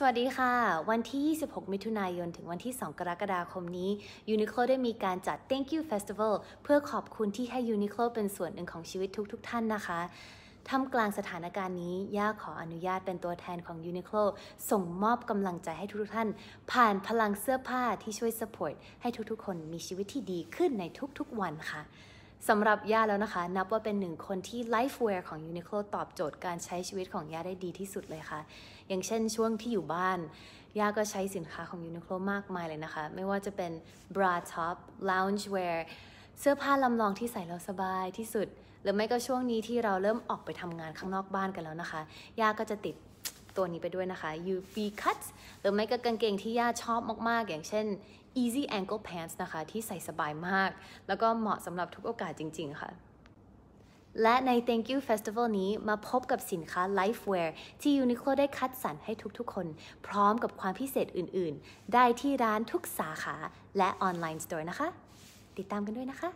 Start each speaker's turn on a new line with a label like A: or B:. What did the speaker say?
A: สวัสดีค่ะ วันที่ 26 มิถุนายน ถึงวันที่ 2 กรกฎาคมนี้ Uniqlo ได้มีการจัด Thank You Festival เพื่อขอบคุณที่ให้ Uniqlo เป็นส่วนหนึ่งของชีวิตทุกๆทท่านนะคะ ท่ามกลางสถานการณ์นี้ ย่าขออนุญาตเป็นตัวแทนของ Uniqlo ส่งมอบกำลังใจให้ทุกท่าน ผ่านพลังเสื้อผ้าที่ช่วย support ให้ทุกๆ คนมีชีวิตที่ดีขึ้นในทุกๆวันค่ะสำหรับย่าแล้วนะคะนับว่าเป็นหนึ่งคนที่ไลฟ์แวร์ของยูนิโคลตอบโจทย์การใช้ชีวิตของย่าได้ดีที่สุดเลยค่ะ อย่างเช่นช่วงที่อยู่บ้านย่าก็ใช้สินค้าของยูนิโคลมากมายเลยนะคะ ไม่ว่าจะเป็น bra top lounge wear เสื้อผ้าลำลองที่ใส่แล้วสบายที่สุด หรือไม่ก็ช่วงนี้ที่เราเริ่มออกไปทำงานข้างนอกบ้านกันแล้วนะคะย่าก็จะติดตัวนี้ไปด้วยนะคะ UV cut หรือไม่ก็กางเกงที่ย่าชอบมากๆอย่างเช่น easy ankle pants นะคะที่ใส่สบายมาก แล้วก็เหมาะสำหรับทุกโอกาสจริง ๆค่ะ และใน Thank You Festival นี้มาพบกับสินค้า Lifewear ที่ Uniqlo ได้คัดสรรให้ทุกๆ คน พร้อมกับความพิเศษอื่น ๆ ได้ที่ร้านทุกสาขาและออนไลน์สโตร์นะคะ ติดตามกันด้วยนะคะ